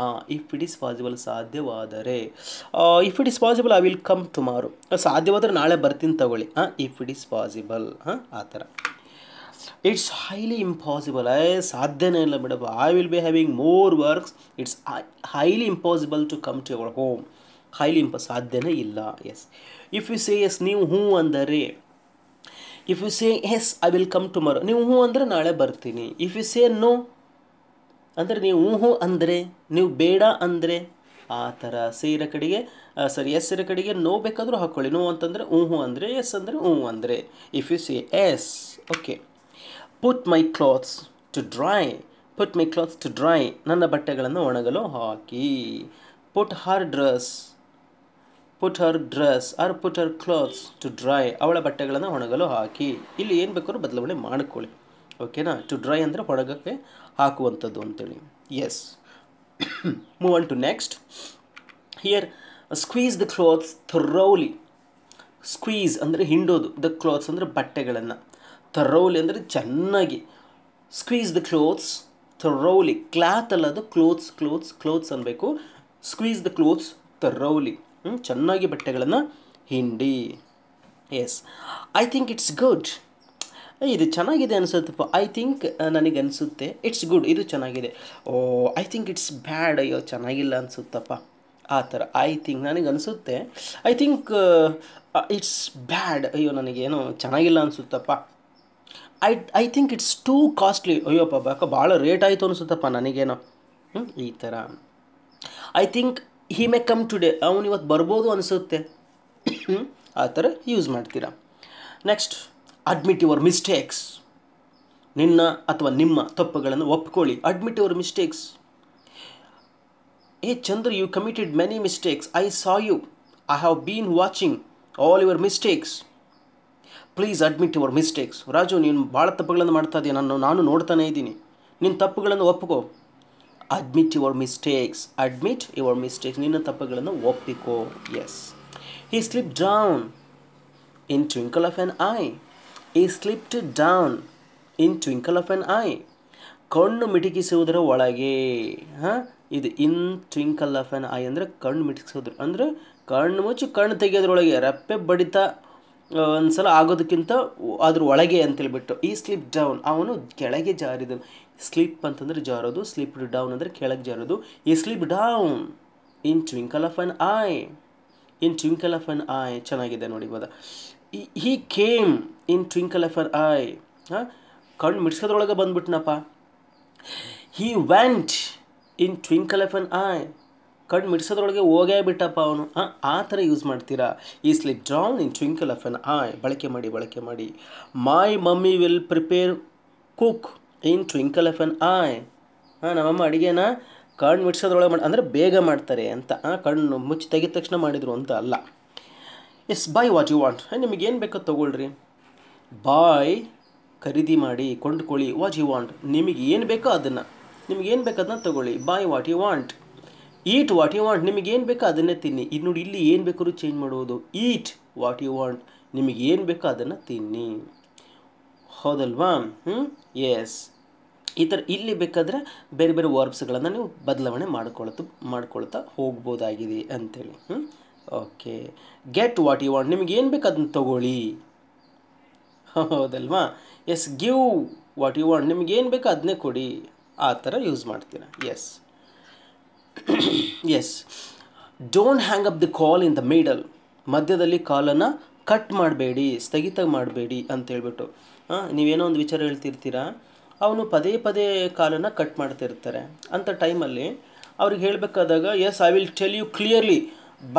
ಹಾಂ ಇಫ್ ಇಟ್ ಈಸ್ ಪಾಸಿಬಲ್ ಸಾಧ್ಯವಾದರೆ if it is possible I will come tomorrow ಸಾಧ್ಯವಾದರೆ ನಾಳೆ ಬರ್ತೀನಿ ತಗೊಳ್ಳಿ ಹಾಂ ಇಫ್ ಇಟ್ ಈಸ್ ಪಾಸಿಬಲ್ ಹಾಂ ಆ ಥರ ಇಟ್ಸ್ ಹೈಲಿ ಇಂಪಾಸಿಬಲ್ ಐ ಸಾಧ್ಯನೇ ಇಲ್ಲ madam I will be having more works it's highly impossible to come to your home highly ಇಂಪ ಸಾಧ್ಯನೇ ಇಲ್ಲ yes if you say yes ನೀವು ಹೂ ಅಂದರೆ if you say yes I will come tomorrow ನೀವು ಹೂ ಅಂದರೆ ನಾಳೆ ಬರ್ತೀನಿ ಇಫ್ ಯು ಸೇ ನೋ ಅಂದರೆ ನೀವು ಹೂ ಅಂದರೆ ನೀವು ಬೇಡ ಅಂದರೆ ಆ ಥರ ಸೇರ ಕಡೆಗೆ ಸರಿ ಎಸ್ ಇರೋ ಕಡೆಗೆ ನೋ ಬೇಕಾದರೂ ಹಾಕ್ಕೊಳ್ಳಿ ನೋ ಅಂತಂದರೆ ಊಹು ಅಂದರೆ ಎಸ್ ಅಂದರೆ ಹ್ಞೂ ಅಂದರೆ if you say yes okay put my clothes to dry put my clothes to dry ನನ್ನ ಬಟ್ಟೆಗಳನ್ನು ಒಣಗಲು ಹಾಕಿ put her dress put her dress or put her clothes to dry ಅವಳ ಬಟ್ಟೆಗಳನ್ನು ಒಣಗಲು ಹಾಕಿ ಇಲ್ಲಿ ಏನು ಬೇಕಾದ್ರೂ ಬದಲಾವಣೆ ಮಾಡಿಕೊಳ್ಳಿ ಓಕೆನಾ ಟು ಡ್ರೈ ಅಂದರೆ ಒಣಗಕ್ಕೆ ಹಾಕುವಂಥದ್ದು ಅಂತೇಳಿ yes move on to next here squeeze the clothes thoroughly squeeze ಅಂದರೆ ಹಿಂಡೋದು ದ ಕ್ಲಾತ್ಸ್ ಅಂದರೆ ಬಟ್ಟೆಗಳನ್ನು ಥರೌಲಿ ಅಂದರೆ ಚೆನ್ನಾಗಿ squeeze the clothes thoroughly cloth ಅಲ್ಲ ಅದು ಕ್ಲೋತ್ಸ್ ಕ್ಲೋತ್ಸ್ ಕ್ಲೋತ್ಸ್ ಅನ್ನಬೇಕು ಸ್ಕ್ವೀಸ್ ದ ಕ್ಲೋತ್ಸ್ ಹ್ಞೂ ಚೆನ್ನಾಗಿ ಬಟ್ಟೆಗಳನ್ನು ಹಿಂಡಿ yes I think it's good ಇದು ಚೆನ್ನಾಗಿದೆ ಅನಿಸುತ್ತಪ್ಪ ಐ ಥಿಂಕ್ ನನಗೆ ಅನಿಸುತ್ತೆ ಇಟ್ಸ್ ಗುಡ್ ಇದು ಚೆನ್ನಾಗಿದೆ oh I think it's bad ಅಯ್ಯೋ ಚೆನ್ನಾಗಿಲ್ಲ ಅನಿಸುತ್ತಪ್ಪ ಆ ಥರ ಐ ಥಿಂಕ್ ನನಗೆ ಅನಿಸುತ್ತೆ ಐ ಥಿಂಕ್ ಇಟ್ಸ್ ಬ್ಯಾಡ್ ಅಯ್ಯೋ ನನಗೇನು ಚೆನ್ನಾಗಿಲ್ಲ ಅನಿಸುತ್ತಪ್ಪ I I think it's too costly ಅಯ್ಯೋಪ್ಪ ಬಾಕ ಭಾಳ ರೇಟ್ ಆಯಿತು ಅನಿಸುತ್ತಪ್ಪ ನನಗೇನೋ ಹ್ಞೂ ಈ ಥರ I think he may come today ಅವನು ಇವತ್ತು ಬರ್ಬೋದು ಅನಿಸುತ್ತೆ ಆ ಥರ ಯೂಸ್ ಮಾಡ್ತೀರಾ ನೆಕ್ಸ್ಟ್ ಅಡ್ಮಿಟ್ ಯುವರ್ ಮಿಸ್ಟೇಕ್ಸ್ ನಿನ್ನ ಅಥವಾ ನಿಮ್ಮ ತಪ್ಪುಗಳನ್ನು ಒಪ್ಕೊಳ್ಳಿ ಅಡ್ಮಿಟ್ ಯುವರ್ ಮಿಸ್ಟೇಕ್ಸ್ ಏ Chandra you committed many mistakes I saw you I have been watching all your mistakes please admit your mistakes Raju ನೀನು ಭಾಳ ತಪ್ಪುಗಳನ್ನು ಮಾಡ್ತಾ ಇದೀಯ ನಾನು ನಾನು ನೋಡ್ತಾನೇ ಇದ್ದೀನಿ ನಿನ್ನ ತಪ್ಪುಗಳನ್ನು ಒಪ್ಪಿಕೋ admit your mistakes admit your mistakes ನಿನ್ನ ತಪ್ಪುಗಳನ್ನು ಒಪ್ಪಿಕೋ yes he slip down in twinkle of an eye he slip down in twinkle of an eye ಕಣ್ಣು ಮಿಟುಕಿಸುವುದರ ಒಳಗೆ ಹಾಂ ಇದು in twinkle of an eye ಅಂದರೆ ಕಣ್ಣು ಮಿಟುಕಿಸೋದ್ರ ಅಂದರೆ ಕಣ್ಣು ಮುಚ್ಚಿ ಕಣ್ಣು ತೆಗೆಯೋದ್ರೊಳಗೆ ರೆಪ್ಪೆ ಬಡಿತ ಒಂದ್ಸಲ ಸಲ ಆಗೋದಕ್ಕಿಂತ ಅದ್ರ ಒಳಗೆ ಅಂತೇಳ್ಬಿಟ್ಟು ಈ ಸ್ಲಿಪ್ ಡೌನ್ ಅವನು ಕೆಳಗೆ ಜಾರಿದ ಸ್ಲಿಪ್ ಅಂತಂದ್ರೆ ಜಾರೋದು ಸ್ಲಿಪ್ ಡೌನ್ ಅಂದರೆ ಕೆಳಗೆ ಜಾರೋದು he slip down in twinkle of an eye in twinkle of an eye ಚೆನ್ನಾಗಿದೆ ನೋಡಿ ಇವಾಗ he came in twinkle of an eye ಹಾಂ ಕಣ್ಣು ಮಿಡ್ಸೋದ್ರೊಳಗೆ ಬಂದ್ಬಿಟ್ನಪ್ಪ he went in twinkle of an eye ಕಣ್ಣು ಮಿಡಿಸೋದ್ರೊಳಗೆ ಹೋಗೇ ಬಿಟ್ಟಪ್ಪ ಅವನು ಆ ಥರ ಯೂಸ್ ಮಾಡ್ತೀರಾ he slip down in twinkle of an eye ಬಳಕೆ ಮಾಡಿ ಬಳಕೆ ಮಾಡಿ my mummy will prepare cook in twinkle of an eye ಹಾಂ ನಮ್ಮಮ್ಮ ಅಡುಗೆನ ಕಣ್ಣು ಮಿಡ್ಸೋದ್ರೊಳಗೆ ಮಾಡಿ ಅಂದರೆ ಬೇಗ ಮಾಡ್ತಾರೆ ಅಂತ ಕಣ್ಣು ಮುಚ್ಚಿ ತೆಗೆದ ತಕ್ಷಣ ಮಾಡಿದರು ಅಂತ ಅಲ್ಲ yes buy what you want ನಿಮಗೆ ಏನು ಬೇಕೋ ತೊಗೊಳ್ರಿ ಬಾಯ್ ಖರೀದಿ ಮಾಡಿ ಕೊಂಡ್ಕೊಳ್ಳಿ ವಾಟ್ ಯು ವಾಂಟ್ ನಿಮಗೆ ಏನು ಬೇಕೋ ಅದನ್ನು ನಿಮಗೇನು ಏನು ಬೇಕೋ ಅದನ್ನ ತೊಗೊಳ್ಳಿ buy what you want eat what you want ನಿಮಗೆ ಏನು ಬೇಕೋ ಅದನ್ನೇ ತಿನ್ನಿ ಇದು ನೋಡಿ ಇಲ್ಲಿ ಏನು ಬೇಕಾದ್ರೂ ಚೇಂಜ್ ಮಾಡ್ಬೋದು ಈಟ್ ವಾಟ್ ಯು ವಾಂಟ್ ನಿಮಗೆ ಏನು ಬೇಕೋ ಅದನ್ನು ತಿನ್ನಿ ಹೌದಲ್ವಾ ಹ್ಞೂ ಎಸ್ ಈ ಥರ ಇಲ್ಲಿ ಬೇಕಾದರೆ ಬೇರೆ ಬೇರೆ ವರ್ಬ್ಸ್ಗಳನ್ನು ನೀವು ಬದಲಾವಣೆ ಮಾಡ್ಕೊಳ್ತು ಮಾಡ್ಕೊಳ್ತಾ ಹೋಗ್ಬೋದಾಗಿದೆ ಅಂಥೇಳಿ ಹ್ಞೂ okay get what you want ನಿಮ್ಗೆ ಏನು ಬೇಕು ಅದನ್ನ ತೊಗೊಳ್ಳಿ ಹೌದಲ್ವಾ yes give what you want ನಿಮ್ಗೆ ಏನು ಬೇಕೋ ಅದನ್ನೇ ಕೊಡಿ ಆ ಥರ ಯೂಸ್ ಮಾಡ್ತೀರಾ yes yes don't hang up the call in the middle ಮಧ್ಯದಲ್ಲಿ ಕಾಲನ್ನು ಕಟ್ ಮಾಡಬೇಡಿ ಸ್ಥಗಿತ ಮಾಡಬೇಡಿ ಅಂತ ಹೇಳ್ಬಿಟ್ಟು ನೀವೇನೋ ಒಂದು ವಿಚಾರ ಹೇಳ್ತಿರ್ತೀರ ಅವನು ಪದೇ ಪದೇ ಕಾಲನ್ನು ಕಟ್ ಮಾಡ್ತಿರ್ತಾರೆ ಅಂಥ ಟೈಮಲ್ಲಿ ಅವ್ರಿಗೆ ಹೇಳಬೇಕಾದಾಗ yes I will tell you clearly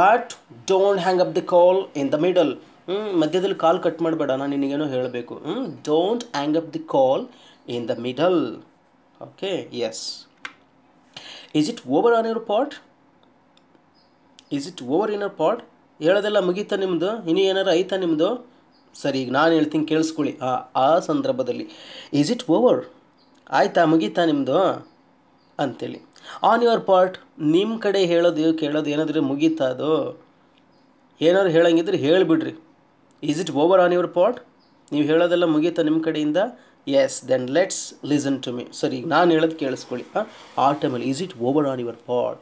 but don't hang up the call in the middle ಹ್ಞೂ ಮಧ್ಯದಲ್ಲಿ ಕಾಲ್ ಕಟ್ ಮಾಡಬೇಡ ನಾನು ನಿನಗೇನೋ ಹೇಳಬೇಕು don't hang up the call in the middle okay yes is it over on your part is it over in your part ಹೇಳೋದೆಲ್ಲ ಮುಗೀತಾ ನಿಮ್ಮದು ಇನ್ನೂ ಏನಾರು ಐತಾ ನಿಮ್ಮದು ಸರಿ ಈಗ ನಾನು ಹೇಳ್ತೀನಿ ಕೇಳಿಸ್ಕೊಳ್ಳಿ ಆ ಆ ಸಂದರ್ಭದಲ್ಲಿ ಈಸ್ ಇಟ್ ಓವರ್ ಆಯಿತಾ ಮುಗೀತಾ ನಿಮ್ಮದು ಅಂಥೇಳಿ ಆನ್ ಯುವರ್ ಪಾಟ್ ನಿಮ್ಮ ಕಡೆ ಹೇಳೋದು ಕೇಳೋದು ಏನಾದರೂ ಮುಗೀತಾ ಅದು ಏನಾದ್ರು ಹೇಳಂಗಿದ್ರೆ ಹೇಳಿಬಿಡ್ರಿ is it over on your part ನೀವು ಹೇಳೋದೆಲ್ಲ ಮುಗೀತಾ ನಿಮ್ಮ ಕಡೆಯಿಂದ yes then let's listen to me ಸರಿ ನಾನು ಹೇಳೋದು ಕೇಳಿಸ್ಕೊಳ್ಳಿ ಆ ಟೈಮಲ್ಲಿ is it over on your part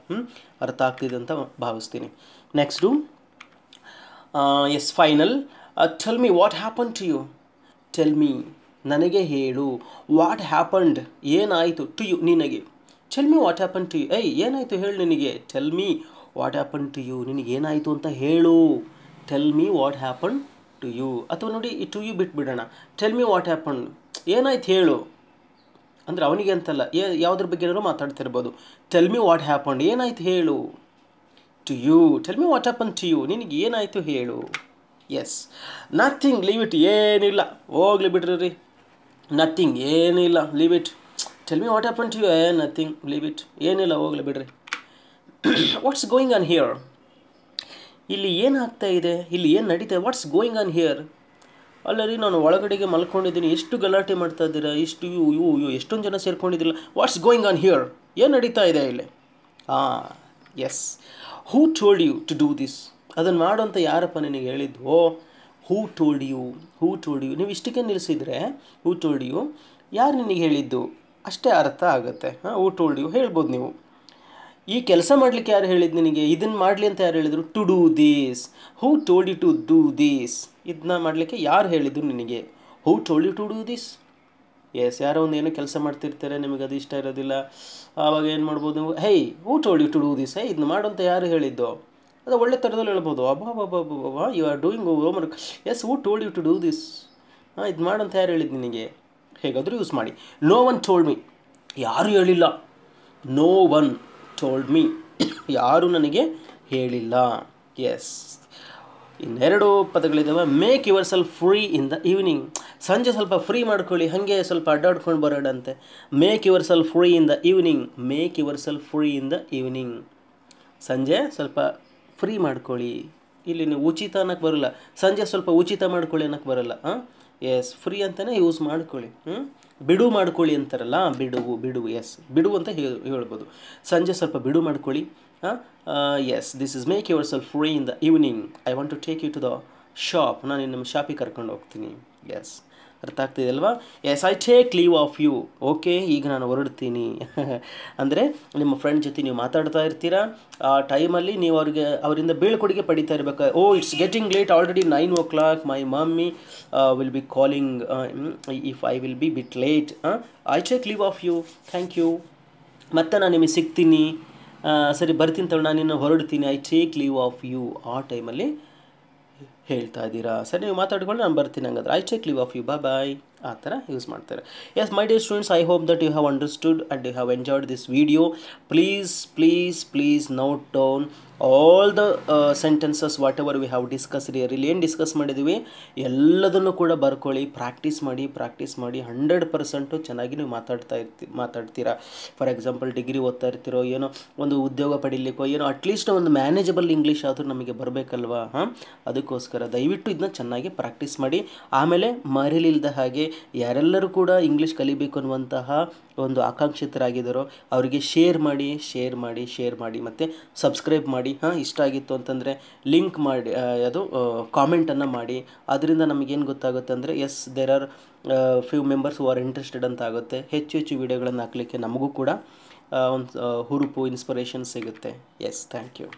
ಅರ್ಥ ಆಗ್ತಿದೆ ಅಂತ ಭಾವಿಸ್ತೀನಿ next yes final tell me what happen to you tell me ನನಗೆ ಹೇಳು ವಾಟ್ ಹ್ಯಾಪನ್ಡ್ ಏನಾಯಿತು ಟು ಯು ನಿನಗೆ tell me what happen to you I ಏನಾಯಿತು ಹೇಳು ನಿನಗೆ tell me what happen to you ನಿನಗೆ ಏನಾಯಿತು ಅಂತ ಹೇಳು tell me what happen to you ಅಥವಾ ನೋಡಿ ಟು ಯು ಬಿಟ್ಬಿಡೋಣ ಟೆಲ್ ಮಿ ವಾಟ್ ಹ್ಯಾಪನ್ ಏನಾಯ್ತು ಹೇಳು ಅಂದರೆ ಅವನಿಗೆ ಅಂತಲ್ಲ ಏ ಯಾವುದ್ರ ಬಗ್ಗೆ ಏನಾದ್ರು ಮಾತಾಡ್ತಿರ್ಬೋದು ಟೆಲ್ ಮಿ ವಾಟ್ ಹ್ಯಾಪನ್ ಏನಾಯ್ತು ಹೇಳು to you tell me what happen to you ನಿನಗೆ ಏನಾಯಿತು ಹೇಳು ಎಸ್ ನಥಿಂಗ್ ಲೀವ್ ಇಟ್ ಏನಿಲ್ಲ ಹೋಗ್ಲಿ ಬಿಡ್ರಿ ರೀ ನಥಿಂಗ್ ಏನಿಲ್ಲ leave it tell me what happen to you ಏ ನಥಿಂಗ್ ಲೀವ್ ಇಟ್ ಏನಿಲ್ಲ ಹೋಗ್ಲಿ ಬಿಡ್ರಿ ವಾಟ್ಸ್ ಗೋಯಿಂಗ್ ಆನ್ ಹಿಯರ್ ಇಲ್ಲಿ ಏನಾಗ್ತಾ ಇದೆ ಇಲ್ಲಿ ಏನು ನಡೀತಾ ವಾಟ್ಸ್ ಗೋಯಿಂಗ್ ಆನ್ ಹಿಯರ್ ಅಲ್ಲ ರೀ ನಾನು ಒಳಗಡೆಗೆ ಮಲ್ಕೊಂಡಿದ್ದೀನಿ ಎಷ್ಟು ಗಲಾಟೆ ಮಾಡ್ತಾ ಇದ್ದೀರಾ ಇಷ್ಟು ಇವು ಇವು ಎಷ್ಟೊಂದು ಜನ ಸೇರ್ಕೊಂಡಿದ್ದಿಲ್ಲ ವಾಟ್ಸ್ ಗೋಯಿಂಗ್ ಆನ್ ಹಿಯರ್ ಏನು ನಡೀತಾ ಇದೆ ಇಲ್ಲಿ ಹಾಂ yes who told you to do this ಅದನ್ನು ಮಾಡು ಅಂತ ಯಾರಪ್ಪ ನಿನಗೆ ಹೇಳಿದ್ವೋ who told you who told you ನೀವು ಇಷ್ಟಕ್ಕೆ ನಿಲ್ಲಿಸಿದರೆ ಹೂ ಟೋಲ್ಡ್ ಯು ಯಾರು ನಿನಗೆ ಹೇಳಿದ್ದು ಅಷ್ಟೇ ಅರ್ಥ ಆಗುತ್ತೆ ಹಾಂ ಹೂ ಟೋಲ್ಡ್ ಯು ಹೇಳ್ಬೋದು ನೀವು ಈ ಕೆಲಸ ಮಾಡಲಿಕ್ಕೆ ಯಾರು ಹೇಳಿದ್ದು ನಿನಗೆ ಇದನ್ನು ಮಾಡಲಿ ಅಂತ ಯಾರು ಹೇಳಿದರು to do these who told you to do these ಇದನ್ನ ಮಾಡಲಿಕ್ಕೆ ಯಾರು ಹೇಳಿದರು ನಿನಗೆ who told you to do these yes ಯಾರೋ ಒಂದು ಏನೋ ಕೆಲಸ ಮಾಡ್ತಿರ್ತಾರೆ ನಿಮಗೆ ಅದು ಇಷ್ಟ ಇರೋದಿಲ್ಲ ಆವಾಗ ಏನು ಮಾಡ್ಬೋದು hey who told you to do this hey ಇದನ್ನ ಮಾಡು ಅಂತ ಯಾರು ಹೇಳಿದ್ದು ಅದು ಒಳ್ಳೆ ಥರದಲ್ಲಿ ಹೇಳ್ಬೋದು ಅಬ್ಬಾ you are doing homework yes who told you to do this ಹಾಂ ಇದು ಮಾಡಂತ ಯಾರು ಹೇಳಿದ್ದು ನಿನಗೆ ಹೇಗಾದರೂ ಯೂಸ್ ಮಾಡಿ ನೋ ಒನ್ ಟೋಲ್ಡ್ ಮಿ ಯಾರೂ ಹೇಳಿಲ್ಲ ನೋ ಒನ್ ಟೋಲ್ಡ್ ಮೀ ಯಾರೂ ನನಗೆ ಹೇಳಿಲ್ಲ ಎಸ್ ಇನ್ನೆರಡು ಪದಗಳಿದ್ದಾವೆ make yourself free in the evening ಸಂಜೆ ಸ್ವಲ್ಪ ಫ್ರೀ ಮಾಡ್ಕೊಳ್ಳಿ ಹಾಗೆ ಸ್ವಲ್ಪ ಅಡ್ಡಾಡ್ಕೊಂಡು ಬರೋಡಂತೆ make yourself free in the evening make yourself free in the evening ಸಂಜೆ ಸ್ವಲ್ಪ ಫ್ರೀ ಮಾಡ್ಕೊಳ್ಳಿ ಇಲ್ಲಿ ನೀವು ಉಚಿತ ಅನ್ನೋಕ್ಕೆ ಬರೋಲ್ಲ ಸಂಜೆ ಸ್ವಲ್ಪ ಉಚಿತ ಮಾಡ್ಕೊಳ್ಳಿ ಅನ್ನೋಕ್ಕೆ ಬರೋಲ್ಲ ಹಾಂ ಎಸ್ ಫ್ರೀ ಅಂತಲೇ ಯೂಸ್ ಮಾಡ್ಕೊಳ್ಳಿ ಹ್ಞೂ ಬಿಡು ಮಾಡ್ಕೊಳ್ಳಿ ಅಂತಾರಲ್ಲ ಬಿಡುವು ಬಿಡು ಎಸ್ ಬಿಡು ಅಂತ ಹೇಳ್ಬೋದು ಸಂಜೆ ಸ್ವಲ್ಪ ಬಿಡು ಮಾಡ್ಕೊಳ್ಳಿ yes this is make yourself free in the evening I want to take you to the shop ನಾನು ನಿಮ್ಮ ಶಾಪಿಗೆ ಕರ್ಕೊಂಡು ಹೋಗ್ತೀನಿ ಎಸ್ ಅರ್ಥ ಆಗ್ತಿದೆ ಅಲ್ವಾ yes I take leave of you okay ಈಗ ನಾನು ಹೊರಡ್ತೀನಿ ಅಂದರೆ ನಿಮ್ಮ ಫ್ರೆಂಡ್ ಜೊತೆ ನೀವು ಮಾತಾಡ್ತಾ ಇರ್ತೀರಾ ಆ ಟೈಮಲ್ಲಿ ನೀವು ಅವ್ರಿಗೆ ಅವರಿಂದ ಬೀಳ್ಕೊಡುಗೆ ಪಡಿತಾ ಇರಬೇಕು oh it's getting late already nine o'clock my mummy will be calling if I will be bit late I take leave of you thank you ಮತ್ತೆ ನಾನು ನಿಮಗೆ ಸಿಗ್ತೀನಿ ಸರಿ ಬರ್ತೀನಿ ತಗೊಂಡು ನಾನು ಇನ್ನು ಹೊರಡ್ತೀನಿ I take leave of you ಆ ಟೈಮಲ್ಲಿ ಹೇಳ್ತಾ ಇದ್ದೀರಾ ಸರಿ ನೀವು ಮಾತಾಡಿಕೊಂಡು ನಾನು ಬರ್ತೀನಿ ಹಾಗಾದ್ರೆ I take leave of you ಬಾ ಬಾಯ್ ಆ ಥರ ಯೂಸ್ ಮಾಡ್ತಾರೆ yes my dear students I hope that you have understood and you have enjoyed this video please please please note down all the sentences whatever we have discuss ಇಲ್ಲಿ ಏನು ಡಿಸ್ಕಸ್ ಮಾಡಿದ್ದೀವಿ ಎಲ್ಲದನ್ನು ಕೂಡ ಬರ್ಕೊಳ್ಳಿ ಪ್ರಾಕ್ಟೀಸ್ ಮಾಡಿ ಪ್ರಾಕ್ಟೀಸ್ ಮಾಡಿ ಹಂಡ್ರೆಡ್ ಪರ್ಸೆಂಟು ಚೆನ್ನಾಗಿ ನೀವು ಮಾತಾಡ್ತಾ ಇರ್ತೀ ಮಾತಾಡ್ತೀರಾ ಫಾರ್ ಎಕ್ಸಾಂಪಲ್ ಡಿಗ್ರಿ ಓದ್ತಾ ಇರ್ತಿರೋ ಏನೋ ಒಂದು ಉದ್ಯೋಗ ಪಡಿಲಿಕ್ಕೋ ಏನೋ ಅಟ್ಲೀಸ್ಟ್ ಒಂದು ಮ್ಯಾನೇಜಬಲ್ ಇಂಗ್ಲೀಷ್ ಆದರೂ ನಮಗೆ ಬರಬೇಕಲ್ವಾ ಹಾಂ ಅದಕ್ಕೋಸ್ಕರ ದಯವಿಟ್ಟು ಇದನ್ನ ಚೆನ್ನಾಗಿ ಪ್ರಾಕ್ಟೀಸ್ ಮಾಡಿ ಆಮೇಲೆ ಮರಿಲಿಲ್ಲದ ಹಾಗೆ ಯಾರೆಲ್ಲರೂ ಕೂಡ ಇಂಗ್ಲೀಷ್ ಕಲಿಬೇಕು ಅನ್ನುವಂತಹ ಒಂದು ಆಕಾಂಕ್ಷಿತರಾಗಿದ್ದಾರೋ ಅವರಿಗೆ ಶೇರ್ ಮಾಡಿ ಶೇರ್ ಮಾಡಿ ಶೇರ್ ಮಾಡಿ ಮತ್ತು ಸಬ್ಸ್ಕ್ರೈಬ್ ಮಾಡಿ ಹಾಂ ಇಷ್ಟ ಆಗಿತ್ತು ಅಂತಂದರೆ ಲಿಂಕ್ ಮಾಡಿ ಅದು ಕಾಮೆಂಟನ್ನು ಮಾಡಿ ಅದರಿಂದ ನಮಗೇನು ಗೊತ್ತಾಗುತ್ತೆ ಅಂದರೆ yes there are few members who are interested ಅಂತ ಆಗುತ್ತೆ ಹೆಚ್ಚು ಹೆಚ್ಚು ವಿಡಿಯೋಗಳನ್ನು ಹಾಕಲಿಕ್ಕೆ ನಮಗೂ ಕೂಡ ಒಂದು ಹುರುಪು ಇನ್ಸ್ಪಿರೇಷನ್ ಸಿಗುತ್ತೆ ಎಸ್ ಥ್ಯಾಂಕ್ ಯು